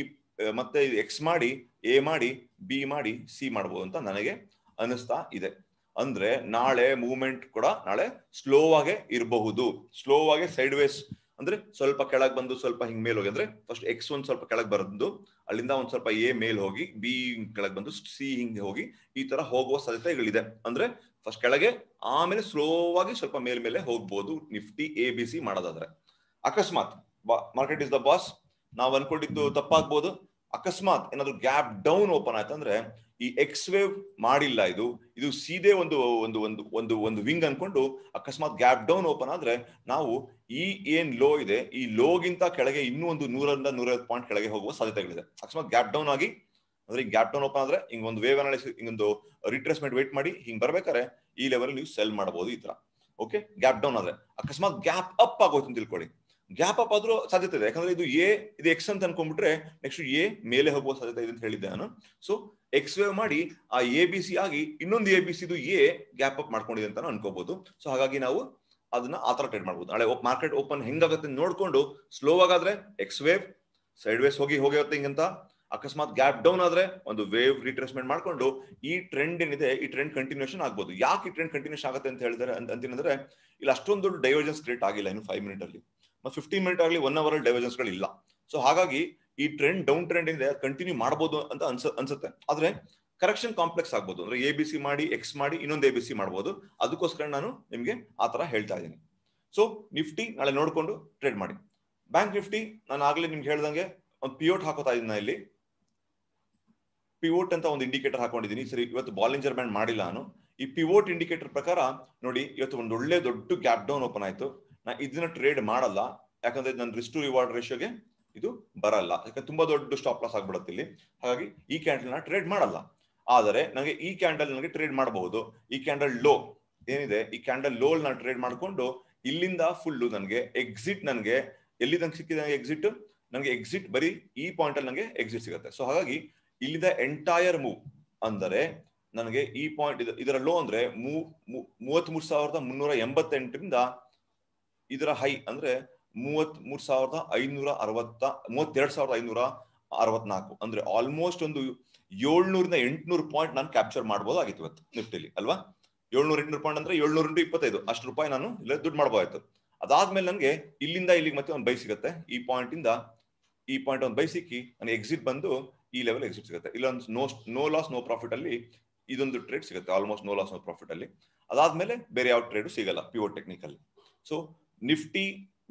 ಮತ್ತೆ ಎಕ್ಸ್ ಮಾಡಿ ಎ ಮಾಡಿ ಬಿ ಮಾಡಿ ಸಿ ಮಾಡ್ಬೋದು ಅಂತ ನನಗೆ ಅನಿಸ್ತಾ ಇದೆ ಅಂದ್ರೆ ನಾಳೆ ಮೂವ್ಮೆಂಟ್ ಕೂಡ ನಾಳೆ ಸ್ಲೋ ಆಗೇ ಇರಬಹುದು ಸ್ಲೋ ಆಗೇ ಸೈಡ್ ವೇಸ್ ಅಂದ್ರೆ ಸ್ವಲ್ಪ ಕೆಳಗೆ ಬಂದು ಸ್ವಲ್ಪ ಹಿಂಗ್ ಮೇಲ್ ಹೋಗಿ ಅಂದ್ರೆ ಫಸ್ಟ್ ಎಕ್ಸ್ ಒಂದ್ ಸ್ವಲ್ಪ ಕೆಳಗೆ ಬರೆದು ಅಲ್ಲಿಂದ ಒಂದ್ ಸ್ವಲ್ಪ ಎ ಮೇಲ್ ಹೋಗಿ ಬಿ ಕೆಳಗೆ ಬಂದು ಸಿ ಹಿಂಗೆ ಹೋಗಿ ಈ ತರ ಹೋಗುವ ಸಾಧ್ಯತೆಗಳಿದೆ ಅಂದ್ರೆ ಫಸ್ಟ್ ಕೆಳಗೆ ಆಮೇಲೆ ಸ್ಲೋ ಆಗಿ ಸ್ವಲ್ಪ ಮೇಲ್ ಮೇಲೆ ಹೋಗ್ಬೋದು ನಿಫ್ಟಿ ಎ ಬಿ ಸಿ ಮಾಡೋದಾದ್ರೆ ಅಕಸ್ಮಾತ್ ಮಾರ್ಕೆಟ್ ಇಸ್ ದ ಬಾಸ್ ನಾವು ಅನ್ಕೊಂಡಿದ್ದು ತಪ್ಪಾಗ್ಬೋದು ಅಕಸ್ಮಾತ್ ಏನಾದ್ರು ಗ್ಯಾಪ್ ಡೌನ್ ಓಪನ್ ಆಯ್ತು ಅಂದ್ರೆ ಈ ಎಕ್ಸ್ ವೇವ್ ಮಾಡಿಲ್ಲ ಇದು ಇದು ಸೀದೆ ಒಂದು ಒಂದು ಒಂದು ಒಂದು ಒಂದು ವಿಂಗ್ ಅನ್ಕೊಂಡು ಅಕಸ್ಮಾತ್ ಗ್ಯಾಪ್ ಡೌನ್ ಓಪನ್ ಆದ್ರೆ ನಾವು ಈ ಏನ್ ಲೋ ಇದೆ ಈ ಲೋಗಿಂತ ಕೆಳಗೆ ಇನ್ನೂ ಒಂದು ನೂರರಿಂದ ನೂರೈವತ್ತು ಪಾಯಿಂಟ್ ಕೆಳಗೆ ಹೋಗುವ ಸಾಧ್ಯತೆಗಳಿದೆ ಅಕಸ್ಮಾತ್ ಗ್ಯಾಪ್ ಡೌನ್ ಆಗಿ ಅಂದ್ರೆ ಗ್ಯಾಪ್ ಡೌನ್ ಓಪನ್ ಆದ್ರೆ ಹಿಂಗ್ ಒಂದು ವೇವ್ ಅನಾಲಿಸಿಸ್ ಹಿಂಗೊಂದು ರಿಟ್ರೆಸ್ಮೆಂಟ್ ವೇಟ್ ಮಾಡಿ ಹಿಂಗ್ ಬರ್ಬೇಕಾದ್ರೆ ಈ ಲೆವೆಲ್ ನೀವು ಸೆಲ್ ಮಾಡಬಹುದು ಈ ತರ ಓಕೆ ಗ್ಯಾಪ್ ಡೌನ್ ಆದ್ರೆ ಅಕಸ್ಮಾತ್ ಗ್ಯಾಪ್ ಅಪ್ ಆಗೋಯ್ತು ತಿಳ್ಕೊಳ್ಳಿ ಗ್ಯಾಪ್ ಅಪ್ ಆದ್ರೂ ಸಾಧ್ಯತೆ ಇದೆ ಯಾಕಂದ್ರೆ ಇದು ಎ ಇದು ಎಕ್ಸ್ ಅಂತ ಅನ್ಕೊಂಡ್ಬಿಟ್ರೆ ನೆಕ್ಸ್ಟ್ ಎ ಮೇಲೆ ಹೋಗುವ ಸಾಧ್ಯತೆ ಇದೆ ಅಂತ ಹೇಳಿದ್ದೆ ನಾನು ಸೊ ಎಕ್ಸ್ ವೇವ್ ಮಾಡಿ ಆ ಎ ಬಿ ಸಿ ಆಗಿ ಇನ್ನೊಂದು ಎ ಬಿ ಸಿದು ಎ ಗ್ಯಾಪ್ ಅಪ್ ಮಾಡ್ಕೊಂಡಿದೆ ಅಂತ ಅನ್ಕೋಬಹುದು ಸೊ ಹಾಗಾಗಿ ನಾವು ಅದನ್ನ ಆ ತರ ಟ್ರೇಡ್ ಮಾಡ್ಬೋದು ನಾಳೆ ಮಾರ್ಕೆಟ್ ಓಪನ್ ಹೆಂಗಾಗತ್ತೆ ನೋಡ್ಕೊಂಡು ಸ್ಲೋ ಆಗಾದ್ರೆ ಎಕ್ಸ್ ವೇವ್ ಸೈಡ್ ವೇಸ್ ಹೋಗಿ ಹೋಗಿರುತ್ತೆ ಹಿಂಗಂತ ಅಕಸ್ಮಾತ್ ಗ್ಯಾಪ್ ಡೌನ್ ಆದ್ರೆ ಒಂದು ವೇವ್ ರಿಟ್ರೆಸ್ಮೆಂಟ್ ಮಾಡ್ಕೊಂಡು ಈ ಟ್ರೆಂಡ್ ಏನಿದೆ ಈ ಟ್ರೆಂಡ್ ಕಂಟಿನ್ಯೂಷನ್ ಆಗ್ಬೋದು ಯಾಕೆ ಈ ಟ್ರೆಂಡ್ ಕಂಟಿನ್ಯೂಷನ್ ಆಗುತ್ತೆ ಅಂತ ಹೇಳಿದ್ರೆ ಅಂತ ಅಂತಂದ್ರೆ ಇಲ್ಲಿ ಅಷ್ಟೊಂದು ದೊಡ್ಡ ಡೈವರ್ಜೆನ್ಸ್ ಕ್ರಿಯೇಟ್ ಆಗಿಲ್ಲ ಇನ್ನು ಫೈವ್ ಮಿನಿಟ್ ಅಲ್ಲಿ ಮತ್ತೆ ಫಿಫ್ಟೀನ್ ಮಿನಿಟ್ ಆಗಲಿ ಒನ್ ಅವರ್ ಡೈವರ್ಜೆನ್ಸ್ ಇಲ್ಲ ಸೊ ಹಾಗಾಗಿ ಈ ಟ್ರೆಂಡ್ ಡೌನ್ ಟ್ರೆಂಡ್ ಇದೆ ಕಂಟಿನ್ಯೂ ಮಾಡಬಹುದು ಅಂತ ಅನ್ಸುತ್ತೆ ಆದ್ರೆ ಕರೆಕ್ಷನ್ ಕಾಂಪ್ಲೆಕ್ಸ್ ಆಗ್ಬೋದು ಅಂದ್ರೆ ಎ ಬಿ ಸಿ ಮಾಡಿ ಎಕ್ಸ್ ಮಾಡಿ ಇನ್ನೊಂದು ಎ ಬಿ ಸಿ ಮಾಡಬಹುದು ಅದಕ್ಕೋಸ್ಕರ ನಾನು ನಿಮಗೆ ಆ ತರ ಹೇಳ್ತಾ ಇದ್ದೀನಿ ಸೊ ನಿಫ್ಟಿ ನಾಳೆ ನೋಡಿಕೊಂಡು ಟ್ರೇಡ್ ಮಾಡಿ ಬ್ಯಾಂಕ್ ನಿಫ್ಟಿ ನಾನು ಆಗಲೇ ನಿಮ್ಗೆ ಹೇಳ್ದಂಗೆ ಒಂದು ಪಿಒಟ್ ಹಾಕೋತಾ ಇದ್ದೀನಿ ಇಲ್ಲಿ ಪಿವೋಟ್ ಅಂತ ಒಂದು ಇಂಡಿಕೇಟರ್ ಹಾಕೊಂಡಿದ್ದೀನಿ ಸರಿ ಇವತ್ತು ಬಾಲಿಂಜರ್ ಬ್ಯಾಂಡ್ ಮಾಡಿಲ್ಲ ನಾನು ಈ ಪಿವೋಟ್ ಇಂಡಿಕೇಟರ್ ಪ್ರಕಾರ ನೋಡಿ ಇವತ್ತು ಒಂದು ಒಳ್ಳೆ ದೊಡ್ಡ ಗ್ಯಾಪ್ ಡೌನ್ ಓಪನ್ ಆಯಿತು ನಾ ಇದನ್ನ ಟ್ರೇಡ್ ಮಾಡಲ್ಲ ಯಾಕಂದ್ರೆ ನನ್ನ ಟು ರಿವಾರ್ಡ್ ರೇಷಿಯೋಗೆ ಇದು ಬರಲ್ಲ ಯಾಕಂದ್ರೆ ತುಂಬಾ ದೊಡ್ಡ ಸ್ಟಾಪ್ ಲಾಸ್ ಆಗ್ಬಿಡುತ್ತೆ ಇಲ್ಲಿ ಹಾಗಾಗಿ ಈ ಕ್ಯಾಂಡಲ್ ನ ಟ್ರೇಡ್ ಮಾಡಲ್ಲ ಆದರೆ ನನಗೆ ಈ ಕ್ಯಾಂಡಲ್ ನನಗೆ ಟ್ರೇಡ್ ಮಾಡಬಹುದು ಈ ಕ್ಯಾಂಡಲ್ ಲೋ ಏನಿದೆ ಈ ಕ್ಯಾಂಡಲ್ ಲೋ ನಾನು ಟ್ರೇಡ್ ಮಾಡಿಕೊಂಡು ಇಲ್ಲಿಂದ ಫುಲ್ಲು ನನಗೆ ಎಕ್ಸಿಟ್ ನನಗೆ ಎಲ್ಲಿ ನಂಗೆ ಸಿಕ್ಕಿದೆ ನನಗೆ ಎಕ್ಸಿಟ್ ನನಗೆ ಎಕ್ಸಿಟ್ ಬರೀ ಈ ಪಾಯಿಂಟ್ ಅಲ್ಲಿ ನನಗೆ ಎಕ್ಸಿಟ್ ಸಿಗುತ್ತೆ ಸೊ ಹಾಗಾಗಿ ಇಲ್ಲಿಂದ ಎಂಟೈರ್ ಮೂವ್ ಅಂದರೆ ನನಗೆ ಈ ಪಾಯಿಂಟ್ ಇದರ ಲೋ ಅಂದ್ರೆ ಮೂರು ಸಾವಿರದ ಮುನ್ನೂರ ಎಂಬತ್ತೆಂಟರಿಂದ ಇದರ ಹೈ ಅಂದ್ರೆ ಮೂವತ್ ಮೂರ್ ಸಾವಿರದ ಐನೂರ ಅರವತ್ತ ಮೂವತ್ತೆರಡು ಸಾವಿರದ ಐನೂರ ಅರವತ್ನಾಲ್ಕು ಅಂದ್ರೆ ಆಲ್ಮೋಸ್ಟ್ ಒಂದು ಏಳ್ನೂರಿಂದ ಎಂಟ್ನೂರು ಪಾಯಿಂಟ್ ನಾನು ಕ್ಯಾಪ್ಚರ್ ಆಗಿತ್ತು ಇವತ್ತು ನಿಫ್ಟಿಲಿ ಅಲ್ವಾ ಏಳ್ನೂರ ಎಂಟ್ನೂರು ಪಾಯಿಂಟ್ ಅಂದ್ರೆ ಏಳ್ನೂರ ಇಂಟು ಇಪ್ಪತ್ತೈದು ಅಷ್ಟು ರೂಪಾಯಿ ನಾನು ಇಲ್ಲ ದುಡ್ಡು ಮಾಡ್ಬೋದಾಯ್ತು ಅದಾದ್ಮೇಲೆ ನನಗೆ ಇಲ್ಲಿಂದ ಇಲ್ಲಿಗೆ ಮತ್ತೆ ಒಂದು ಬೈ ಸಿಗುತ್ತೆ ಈ ಪಾಯಿಂಟ್ ಇಂದ ಈ ಪಾಯಿಂಟ್ ಒಂದು ಬೈ ಸಿಕ್ಕಿ ನನಗೆ ಎಕ್ಸಿಟ್ ಬಂದು ಈ ಲೆವೆಲ್ ಎಕ್ಸಿಟ್ ಸಿಗುತ್ತೆ ಇಲ್ಲೊಂದು no no loss no profit ಅಲ್ಲಿ ಇದೊಂದು ಟ್ರೇಡ್ ಸಿಗುತ್ತೆ almost no loss no profit ಅಲ್ಲಿ ಅದಾದ್ಮೇಲೆ ಬೇರೆ ಯಾವ ಟ್ರೇಡ್ ಸಿಗಲ್ಲ pure technical so Nifty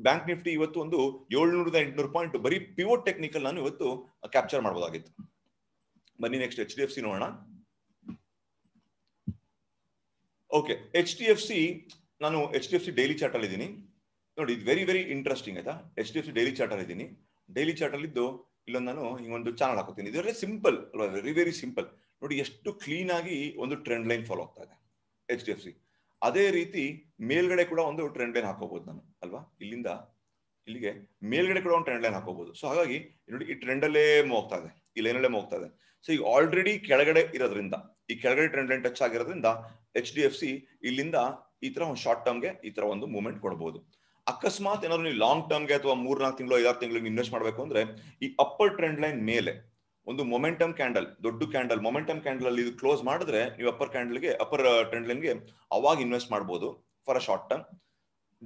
bank Nifty ಇವತ್ತು ಒಂದು ಏಳ್ನೂರದ ಎಂಟುನೂರು ಪಾಯಿಂಟ್ ಬರೀ ಪ್ಯೂರ್ ಟೆಕ್ನಿಕಲ್ ನಾನು ಇವತ್ತು ಕ್ಯಾಪ್ಚರ್ ಮಾಡಬಹುದಾಗಿತ್ತು ಬನ್ನಿ next H D F C ನೋಡೋಣ okay H D F C ನಾನು H D F C daily chart ಅಲ್ಲಿ ಇದ್ದೀನಿ ನೋಡಿ ಇದು ವೆರಿ ವೆರಿ ಇಂಟ್ರೆಸ್ಟಿಂಗ್ ಆಯ್ತಾ H D F C daily chart ಅಲ್ಲಿ ಇದ್ದೀನಿ ಡೈಲಿ ಚಾರ್ಟ್ ಅಲ್ಲಿ ಇದ್ದು ಇಲ್ಲೊಂದು ನಾನು ಹಿಂಗೊಂದು ಚಾನಲ್ ಹಾಕೋತೀನಿ ಇದರಲ್ಲಿ ಸಿಂಪಲ್ ಅಲ್ವಾ ವೆರಿ ವೆರಿ ಸಿಂಪಲ್ ನೋಡಿ ಎಷ್ಟು ಕ್ಲೀನ್ ಆಗಿ ಒಂದು ಟ್ರೆಂಡ್ ಲೈನ್ ಫಾಲೋ ಆಗ್ತಾ ಇದೆ ಎಚ್ ಡಿ ಎಫ್ ಸಿ ಅದೇ ರೀತಿ ಮೇಲ್ಗಡೆ ಕೂಡ ಒಂದು ಟ್ರೆಂಡ್ ಲೈನ್ ಹಾಕೋಬಹುದು ನಾನು ಅಲ್ವಾ ಇಲ್ಲಿಂದ ಇಲ್ಲಿಗೆ ಮೇಲ್ಗಡೆ ಕೂಡ ಒಂದು ಟ್ರೆಂಡ್ ಲೈನ್ ಹಾಕೋಬಹುದು ಸೊ ಹಾಗಾಗಿ ನೋಡಿ ಈ ಅಲ್ಲೇ ಹೋಗ್ತಾ ಇದೆ ಈ ಲೈನ್ ಅಲ್ಲೇ ಹೋಗ್ತಾ ಇದೆ ಸೊ ಈಗ ಆಲ್ರೆಡಿ ಕೆಳಗಡೆ ಇರೋದ್ರಿಂದ ಈ ಕೆಳಗಡೆ ಟ್ರೆಂಡ್ ಲೈನ್ ಟಚ್ ಆಗಿರೋದ್ರಿಂದ ಎಚ್ ಡಿ ಎಫ್ ಸಿ ಇಲ್ಲಿಂದ ಈ ತರ ಒಂದು ಶಾರ್ಟ್ ಟರ್ಮ್ಗೆ ಈ ತರ ಒಂದು ಮೂವ್ಮೆಂಟ್ ಕೊಡಬಹುದು ಅಕಸ್ಮಾತ್ ಏನಾದ್ರು ನೀವು ಲಾಂಗ್ ಟರ್ಮ್ಗೆ ಅಥವಾ ಮೂರ್ನಾಲ್ಕು ತಿಂಗಳು ಐದಾರು ತಿಂಗಳಿಗೆ ಇನ್ವೆಸ್ಟ್ ಮಾಡಬೇಕು ಅಂದ್ರೆ ಈ ಅಪ್ಪರ್ ಟ್ರೆಂಡ್ ಲೈನ್ ಮೇಲೆ ಒಂದು ಮೊಮೆಂಟಮ್ ಕ್ಯಾಂಡಲ್ ದೊಡ್ಡ ಕ್ಯಾಂಡಲ್ ಮೊಮೆಂಟಮ್ ಕ್ಯಾಂಡಲ್ ಅಲ್ಲಿ ಇದು ಕ್ಲೋಸ್ ಮಾಡಿದ್ರೆ ನೀವು ಅಪ್ಪರ್ ಗೆ ಅಪ್ಪರ್ ಟ್ರೆಂಡ್ ಲೈನ್ಗೆ ಅವಾಗ ಇನ್ವೆಸ್ಟ್ ಮಾಡಬಹುದು for a short term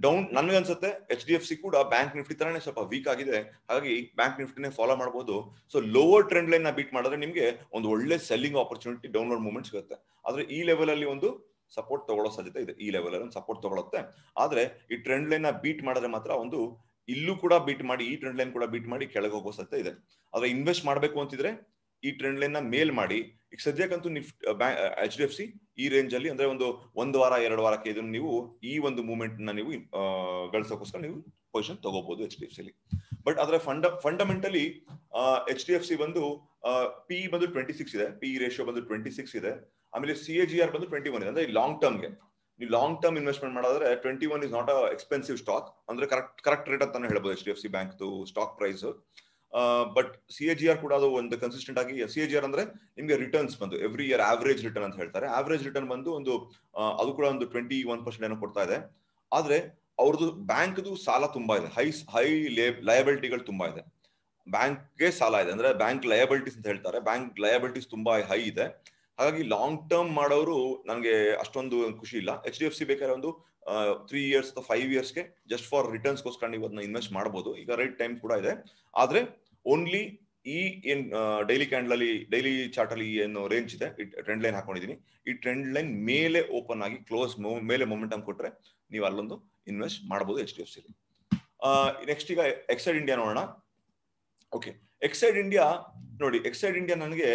down ನನ್ಗೆ ಅನ್ಸುತ್ತೆ ಎಚ್ ಡಿ ಎಫ್ ಸಿ ಕೂಡ ಬ್ಯಾಂಕ್ ನಿಫ್ಟಿ ತರನೇ ಸ್ವಲ್ಪ ವೀಕ್ ಆಗಿದೆ ಹಾಗಾಗಿ ಬ್ಯಾಂಕ್ ನಿಫ್ಟಿನೇ ಫಾಲೋ ಮಾಡಬಹುದು ಸೊ ಲೋವರ್ ಟ್ರೆಂಡ್ ಲೈನ್ ನ ಬೀಟ್ ಮಾಡಿದ್ರೆ ನಿಮಗೆ ಒಂದು ಒಳ್ಳೆ ಸೆಲ್ಲಿಂಗ್ ಆಪರ್ಚುನಿಟಿ ಡೌನ್ಲೋಡ್ ಮೂವ್ಮೆಂಟ್ ಸಿಗುತ್ತೆ ಆದ್ರೆ ಈ ಲೆವೆಲ್ ಅಲ್ಲಿ ಒಂದು ಸಪೋರ್ಟ್ ತಗೊಳ್ಳೋ ಸಾಧ್ಯತೆ ಇದೆ ಈ ಲೆವೆಲ್ ಅಲ್ಲಿ ಸಪೋರ್ಟ್ ತಗೊಳುತ್ತೆ ಆದ್ರೆ ಈ ಟ್ರೆಂಡ್ ಲೈನ್ ನ ಬೀಟ್ ಮಾಡಿದ್ರೆ ಮಾತ್ರ ಒಂದು ಇಲ್ಲೂ ಕೂಡ ಬೀಟ್ ಮಾಡಿ ಈ ಟ್ರೆಂಡ್ ಲೈನ್ ಕೂಡ ಬೀಟ್ ಮಾಡಿ ಕೆಳಗೆ ಹೋಗೋ ಸತ್ಯ ಇದೆ ಆದ್ರೆ ಇನ್ವೆಸ್ಟ್ ಮಾಡಬೇಕು ಅಂತಿದ್ರೆ ಈ ಟ್ರೆಂಡ್ ಲೈನ್ ನ ಮೇಲ್ ಮಾಡಿ ಈಗ ಸದ್ಯಕ್ಕಂತೂ ನಿಫ್ಟ್ ಎಚ್ ಡಿ ಎಫ್ ಸಿ ಈ ರೇಂಜ್ ಅಲ್ಲಿ ಅಂದ್ರೆ ಒಂದು ಒಂದು ವಾರ ಎರಡು ವಾರಕ್ಕೆ ಇದನ್ನು ನೀವು ಈ ಒಂದು ಮೂವ್ಮೆಂಟ್ ನ ನೀವು ಬೆಳೆಸೋಕೋಸ್ಕರ ನೀವು ಪೊಸಿಷನ್ ತಗೋಬಹುದು H D F C but ಅದರ ಫಂಡ fundamentally H D F C ಬಂದು ಪಿ ಬಂದು ಟ್ವೆಂಟಿ ಸಿಕ್ಸ್ ಇದೆ ಪಿ ರೇಷಿಯೋ ಬಂದು ಟ್ವೆಂಟಿ ಸಿಕ್ಸ್ ಇದೆ ಆಮೇಲೆ ಸಿ ಎ ಜಿ ಆರ್ ಬಂದು ಟ್ವೆಂಟಿ ಒನ್ ಇದೆ ಅಂದ್ರೆ ಲಾಂಗ್ ಟರ್ಮ್ಗೆ ನೀವು ಲಾಂಗ್ ಟರ್ಮ್ ಇನ್ವೆಸ್ಟ್ಮೆಂಟ್ ಮಾಡಿದ್ರೆ twenty one is not a expensive stock ಅಂದ್ರೆ ಕರೆಕ್ಟ್ ಕರೆಕ್ಟ್ ರೇಟ್ ಅಂತಾನೆ ಹೇಳ್ಬೋದು H D F C bank stock price but C A G R ಕೂಡ ಅದು ಒಂದು ಕನ್ಸಿಸ್ಟೆಂಟ್ ಆಗಿ ಸಿ ಎ ಜಿ ಆರ್ ಅಂದ್ರೆ ನಿಮಗೆ ರಿಟರ್ನ್ಸ್ ಬಂದು ಎವ್ರಿ ಇಯರ್ ಆವರೇಜ್ ರಿಟರ್ನ್ ಅಂತ ಹೇಳ್ತಾರೆ ಆವರೇಜ್ ರಿಟರ್ನ್ ಬಂದು ಒಂದು ಅದು ಕೂಡ ಒಂದು ಟ್ವೆಂಟಿ ಒನ್ ಪರ್ಸೆಂಟ್ ಏನೋ ಕೊಡ್ತಾ ಇದೆ ಆದ್ರೆ ಅವ್ರದ್ದು ಬ್ಯಾಂಕ್ದು ಸಾಲ ತುಂಬಾ ಇದೆ ಹೈ ಹೈ ಲಯಬಿಲಿಟಿಗಳು ತುಂಬಾ ಇದೆ ಬ್ಯಾಂಕ್ಗೆ ಸಾಲ ಇದೆ ಅಂದ್ರೆ ಬ್ಯಾಂಕ್ ಲಯಬಿಲಿಟೀಸ್ ಅಂತ ಹೇಳ್ತಾರೆ ಬ್ಯಾಂಕ್ ಲಯಬಿಲಿಟೀಸ್ ತುಂಬಾ ಹೈ ಇದೆ ಹಾಗಾಗಿ ಲಾಂಗ್ ಟರ್ಮ್ ಮಾಡೋರು ನನಗೆ ಅಷ್ಟೊಂದು ಖುಷಿ ಇಲ್ಲ ಎಚ್ ಡಿ ಎಫ್ ಸಿ ಬೇಕಾದ್ರೆ ಒಂದು ತ್ರೀ ಇಯರ್ಸ್ ಅಥವಾ ಫೈವ್ ಇಯರ್ಸ್ಗೆ ಜಸ್ಟ್ ಫಾರ್ ರಿಟರ್ನ್ಸ್ಗೋಸ್ಕರ ನೀವು ಅದನ್ನ ಇನ್ವೆಸ್ಟ್ ಮಾಡಬಹುದು ಈಗ ರೈಟ್ ಟೈಮ್ ಕೂಡ ಇದೆ ಆದ್ರೆ ಓನ್ಲಿ ಈ ಏನ್ ಡೈಲಿ ಕ್ಯಾಂಡಲ್ ಅಲ್ಲಿ ಡೈಲಿ ಚಾರ್ಟ್ ಅಲ್ಲಿ ಏನು ರೇಂಜ್ ಇದೆ ಟ್ರೆಂಡ್ ಲೈನ್ ಹಾಕೊಂಡಿದ್ದೀನಿ ಈ ಟ್ರೆಂಡ್ ಲೈನ್ ಮೇಲೆ ಓಪನ್ ಆಗಿ ಕ್ಲೋಸ್ ಮೇಲೆ ಮೊಮೆಂಟಮ್ ಕೊಟ್ರೆ ನೀವು ಅಲ್ಲೊಂದು ಇನ್ವೆಸ್ಟ್ ಮಾಡಬಹುದು ಎಚ್ ಡಿ ಎಫ್ ಸಿಲಿ ನೆಕ್ಸ್ಟ್ ಈಗ ಎಕ್ಸೈಡ್ ಇಂಡಿಯಾ ನೋಡೋಣ ಓಕೆ ಎಕ್ಸೈಡ್ ಇಂಡಿಯಾ ನೋಡಿ ಎಕ್ಸೈಡ್ ಇಂಡಿಯಾ ನನಗೆ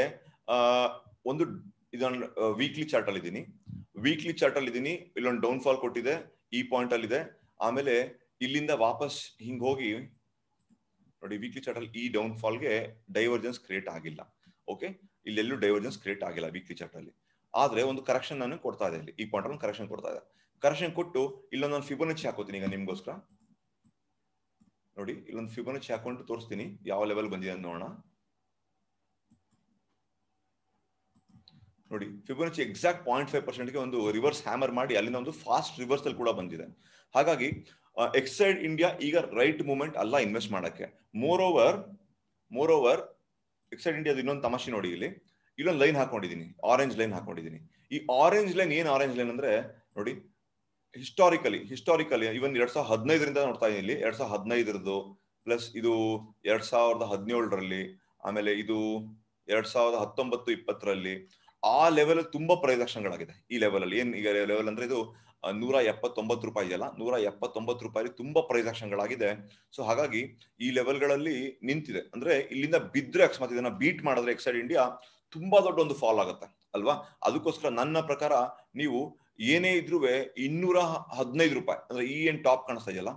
ಒಂದು ಇದೊಂದು ವೀಕ್ಲಿ ಚಾರ್ಟ್ ಅಲ್ಲಿ ಇದ್ದೀನಿ ವೀಕ್ಲಿ ಚಾರ್ಟ್ ಅಲ್ಲಿ ಇದ್ದೀನಿ ಇಲ್ಲೊಂದು ಡೌನ್ ಫಾಲ್ ಕೊಟ್ಟಿದೆ ಈ ಪಾಯಿಂಟ್ ಅಲ್ಲಿ ಇದೆ ಆಮೇಲೆ ಇಲ್ಲಿಂದ ವಾಪಸ್ ಹಿಂಗ್ ಹೋಗಿ ನೋಡಿ ವೀಕ್ಲಿ ಚಾರ್ಟ್ ಅಲ್ಲಿ ಈ ಡೌನ್ ಫಾಲ್ಗೆ ಡೈವರ್ಜೆನ್ಸ್ ಕ್ರಿಯೇಟ್ ಆಗಿಲ್ಲ ಓಕೆ ಇಲ್ಲೆಲ್ಲೂ ಡೈವರ್ಜೆನ್ಸ್ ಕ್ರಿಯೇಟ್ ಆಗಿಲ್ಲ ವೀಕ್ಲಿ ಚಾರ್ಟ್ ಅಲ್ಲಿ ಆದ್ರೆ ಒಂದು ಕರೆಕ್ಷನ್ ನಾನು ಕೊಡ್ತಾ ಇದೆ ಇಲ್ಲಿ ಈ ಪಾಯಿಂಟ್ ಅಲ್ಲಿ ಕರೆಕ್ಷನ್ ಕೊಡ್ತಾ ಇದೆ ಕರೆಕ್ಷನ್ ಕೊಟ್ಟು ಇಲ್ಲೊಂದು ನಾನು ಹಚ್ಚಿ ಹಾಕೋತೀನಿ ಈಗ ನಿಮ್ಗೋಸ್ಕರ ನೋಡಿ ಇಲ್ಲೊಂದು ಹಚ್ಚಿ ಹಾಕೊಂಡು ತೋರಿಸ್ತೀನಿ ಯಾವ ಲೆವೆಲ್ ಬಂದಿದೆ ನೋಡೋಣ ನೋಡಿ ಫಿಬೊನಾಚಿ ಎಕ್ಸಾಕ್ಟ್ ಪಾಯಿಂಟ್ ಫೈವ್ ಪರ್ಸೆಂಟ್ಗೆ ಒಂದು ರಿವರ್ಸ್ ಹ್ಯಾಮರ್ ಮಾಡಿ ಅಲ್ಲಿನ ಒಂದು ಫಾಸ್ಟ್ ರಿವರ್ಸಲ್ ಕೂಡ ಬಂದಿದೆ ಹಾಗಾಗಿ ಎಕ್ಸೈಡ್ ಇಂಡಿಯಾ ಈಗ ರೈಟ್ ಮೂಮೆಂಟ್ ಅಲ್ಲ ಇನ್ವೆಸ್ಟ್ ಮಾಡಕ್ಕೆ moreover moreover Exide ಇಂಡಿಯಾದ ಇನ್ನೊಂದು ತಮಾಷೆ ನೋಡಿ ಇಲ್ಲಿ ಇಲ್ಲೊಂದು ಲೈನ್ ಹಾಕೊಂಡಿದ್ದೀನಿ ಆರೆಂಜ್ ಲೈನ್ ಹಾಕೊಂಡಿದ್ದೀನಿ ಈ ಆರೆಂಜ್ ಲೈನ್ ಏನು ಆರೆಂಜ್ ಲೈನ್ ಅಂದ್ರೆ ನೋಡಿ ಹಿಸ್ಟಾರಿಕಲಿ ಹಿಸ್ಟಾರಿಕಲಿ ಇವನ್ ಎರಡ್ ಸಾವಿರದ ಹದಿನೈದರಿಂದ ನೋಡ್ತಾ ಇದ್ದೀನಿ ಇಲ್ಲಿ ಎರಡ್ ಸಾವಿರದ ಹದಿನೈದರದ್ದು ಪ್ಲಸ್ ಇದು ಎರಡ್ ಸಾವಿರದ ಹದಿನೇಳರಲ್ಲಿ ಆಮೇಲೆ ಇದು ಎರಡ್ ಸಾವಿರದ ಹತ್ತೊಂಬತ್ತು ಇಪ್ಪತ್ತರಲ್ಲಿ ಆ ಲೆವೆಲ್ ತುಂಬಾ ಪ್ರದರ್ಶನಗಳಾಗಿದೆ ಈ ಲೆವೆಲ್ ಅಲ್ಲಿ ಏನ್ ಈಗ ಲೆವೆಲ್ ಅಂದ್ರೆ ಇದು ನೂರ ಎಪ್ಪತ್ತೊಂಬತ್ತು ರೂಪಾಯಿ ಇದೆಯಲ್ಲ ನೂರ ಎಪ್ಪತ್ತೊಂಬತ್ತು ರೂಪಾಯಿ ತುಂಬಾ ಪ್ರದರ್ಶನಗಳಾಗಿದೆ ಸೊ ಹಾಗಾಗಿ ಈ ಲೆವೆಲ್ಗಳಲ್ಲಿ ನಿಂತಿದೆ ಅಂದ್ರೆ ಇಲ್ಲಿಂದ ಬಿದ್ರೆ ಅಕಸ್ಮಾತ್ ಇದನ್ನ ಬೀಟ್ ಮಾಡಿದ್ರೆ ಎಕ್ಸೈಡ್ ಇಂಡಿಯಾ ತುಂಬಾ ದೊಡ್ಡ ಒಂದು ಫಾಲ್ ಆಗುತ್ತೆ ಅಲ್ವಾ ಅದಕ್ಕೋಸ್ಕರ ನನ್ನ ಪ್ರಕಾರ ನೀವು ಏನೇ ಇದ್ರೂ ಇನ್ನೂರ ಹದಿನೈದು ರೂಪಾಯಿ ಅಂದ್ರೆ ಈ ಏನ್ ಟಾಪ್ ಕಾಣಿಸ್ತಾ ಇದೆಯಲ್ಲ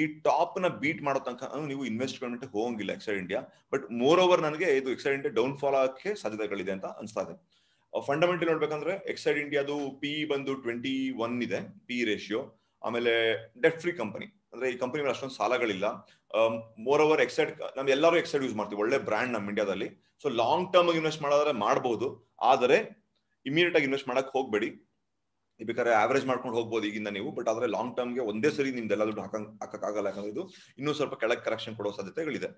ಈ ಟಾಪ್ ನ ಬೀಟ್ ಮಾಡೋ ತನಕ ನೀವು ಇನ್ವೆಸ್ಟ್ಮೆಂಟ್ ಹೋಗಂಗಿಲ್ಲ Exide India but moreover ನನಗೆ ಇದು ಎಕ್ಸೈಡ್ ಇಂಡಿಯಾ ಡೌನ್ ಫಾಲ್ ಆಗಕ್ಕೆ ಸಾಧ್ಯತೆಗಳಿದೆ ಅಂತ ಅನ್ಸ್ತಾ ಇದೆ ಫಂಡಮೆಂಟಲ್ ನೋಡ್ಬೇಕಂದ್ರೆ ಎಕ್ಸೈಡ್ ಇಂಡಿಯಾದು ಪಿ ಬಂದು ಟ್ವೆಂಟಿ ಒನ್ ಇದೆ ಪಿ ರೇಷಿಯೋ ಆಮೇಲೆ ಡೆಟ್ ಫ್ರೀ ಕಂಪನಿ ಅಂದ್ರೆ ಈ ಕಂಪನಿ ಮೇಲೆ ಅಷ್ಟೊಂದು ಸಾಲಗಳಿಲ್ಲ ಮೋರ್ ಓವರ್ ಎಕ್ಸೈಡ್ ನಮ್ ಎಲ್ಲರೂ ಎಕ್ಸೈಡ್ ಯೂಸ್ ಮಾಡ್ತೀವಿ ಒಳ್ಳೆ ಬ್ರ್ಯಾಂಡ್ ನಮ್ ಇಂಡಿಯಾದಲ್ಲಿ ಸೊ ಲಾಂಗ್ ಟರ್ಮ್ ಇನ್ವೆಸ್ಟ್ ಮಾಡೋದ್ರೆ ಮಾಡಬಹುದು ಆದರೆ ಇಮಿಡಿಯೇಟ್ ಆಗಿ ಇನ್ವೆಸ್ಟ್ ಮಾಡಕ್ ಹೋಗ್ಬೇಡಿ ಬೇಕಾದ್ರೆ ಆವರೇಜ್ ಮಾಡ್ಕೊಂಡು ಹೋಗ್ಬೋದು ಈಗಿಂದ ನೀವು ಬಟ್ ಆದ್ರೆ ಲಾಂಗ್ ಗೆ ಒಂದೇ ಸರಿ ನಿಮ್ದೆಲ್ಲ ದುಡ್ಡು ಹಾಕಂಗ್ ಹಾಕಕ್ಕಾಗಲ್ಲ ಯಾಕಂದ್ರೆ ಇದು ಇನ್ನೂ ಸ್ವಲ್ಪ ಕೆಳಗೆ ಕರೆಕ್ಷನ್ ಕೊಡೋ ಸಾಧ್ಯತೆಗಳಿದೆ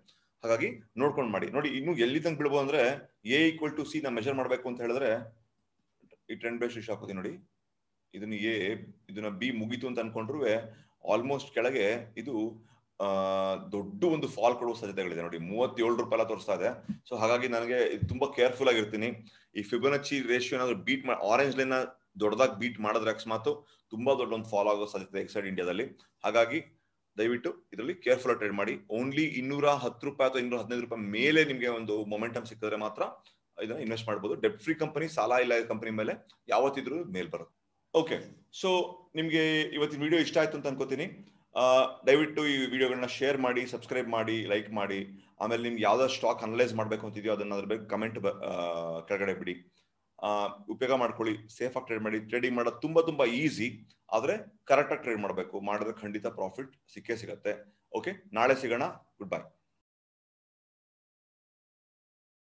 ಹಾಗಾಗಿ ನೋಡ್ಕೊಂಡು ಮಾಡಿ ನೋಡಿ ಇನ್ನು ಎಲ್ಲಿ ತಂಗ್ ಬಿಡ್ಬೋದು ಅಂದ್ರೆ ಎ ಈಕ್ವಲ್ ಟು ಸಿ ನಾ ಮೆಷರ್ ಮಾಡಬೇಕು ಅಂತ ಹೇಳಿದ್ರೆ ಈ ಟ್ರೆಂಡ್ ಬೇಸ್ ಇಶ್ ಹಾಕೋದಿ ನೋಡಿ ಇದನ್ನ ಎ ಇದನ್ನ ಬಿ ಮುಗೀತು ಅಂತ ಅನ್ಕೊಂಡ್ರು ಆಲ್ಮೋಸ್ಟ್ ಕೆಳಗೆ ಇದು ದೊಡ್ಡ ಒಂದು ಫಾಲ್ ಕೊಡುವ ಸಾಧ್ಯತೆಗಳಿದೆ ನೋಡಿ ಮೂವತ್ತೇಳು ರೂಪಾಯಿ ಎಲ್ಲ ತೋರಿಸ್ತಾ ಇದೆ ಸೊ ಹಾಗಾಗಿ ನನಗೆ ತುಂಬಾ ಕೇರ್ಫುಲ್ ಆಗಿರ್ತೀನಿ ಈ ಫಿಬೊನಚ್ಚಿ ರೇಷಿಯೋ ಏನಾದ್ರು ಬೀಟ್ ಮಾಡಿ ಆರೆಂಜ್ ಲೈನ್ ದೊಡ್ಡದಾಗಿ ಬೀಟ್ ಮಾಡಿದ್ರೆ ಅಕಸ್ಮಾತ್ ತುಂಬಾ ದೊಡ್ಡ ಒಂದು ಫಾಲೋ ಆಗೋ ಸಾಧ್ಯತೆ ಎಕ್ಸೈಡ್ ಇಂಡಿಯಾದಲ್ಲಿ ಹಾಗಾಗಿ ದಯವಿಟ್ಟು ಇದರಲ್ಲಿ ಕೇರ್ಫುಲ್ ಟ್ರೇಡ್ ಮಾಡಿ ಓನ್ಲಿ ಇನ್ನೂರ ಹತ್ತು ರೂಪಾಯಿ ಅಥವಾ ಇನ್ನೂರ ಹದಿನೈದು ರೂಪಾಯಿ ಮೇಲೆ ನಿಮಗೆ ಒಂದು ಮೊಮೆಂಟಮ್ ಸಿಕ್ಕಿದ್ರೆ ಮಾತ್ರ ಇದನ್ನ ಇನ್ವೆಸ್ಟ್ ಮಾಡಬಹುದು ಡೆಪ್ ಫ್ರೀ ಕಂಪನಿ ಸಾಲ ಇಲ್ಲ ಕಂಪನಿ ಮೇಲೆ ಯಾವತ್ತಿದ್ರು ಮೇಲ್ ಬರುತ್ತೆ ಓಕೆ ಸೊ ನಿಮಗೆ ಇವತ್ತಿನ ವಿಡಿಯೋ ಇಷ್ಟ ಆಯ್ತು ಅಂತ ಅನ್ಕೋತೀನಿ ದಯವಿಟ್ಟು ಈ ವಿಡಿಯೋಗಳನ್ನ ಶೇರ್ ಮಾಡಿ ಸಬ್ಸ್ಕ್ರೈಬ್ ಮಾಡಿ ಲೈಕ್ ಮಾಡಿ ಆಮೇಲೆ ನಿಮ್ಗೆ ಯಾವ್ದಾದ್ರು ಸ್ಟಾಕ್ ಅನಲೈಸ್ ಮಾಡ್ಬೇಕು ಅಂತಿದೆಯೋ ಅದನ್ನ ಅದ್ರ ಬಗ್ಗೆ ಕಮೆಂಟ್ ಕೆಳಗಡೆ ಬಿಡಿ ಉಪಯೋಗ ಮಾಡ್ಕೊಳ್ಳಿ ಸೇಫ್ ಆಗಿ ಟ್ರೇಡ್ ಮಾಡಿ ಟ್ರೇಡಿಂಗ್ ಮಾಡೋದು ತುಂಬಾ ತುಂಬಾ ಈಸಿ ಆದ್ರೆ ಕರೆಕ್ಟ್ ಆಗಿ ಟ್ರೇಡ್ ಮಾಡಬೇಕು ಮಾಡಿದ್ರೆ ಖಂಡಿತ ಪ್ರಾಫಿಟ್ ಸಿಕ್ಕೇ ಸಿಗತ್ತೆ ಓಕೆ ನಾಳೆ ಸಿಗೋಣ ಗುಡ್ ಬೈ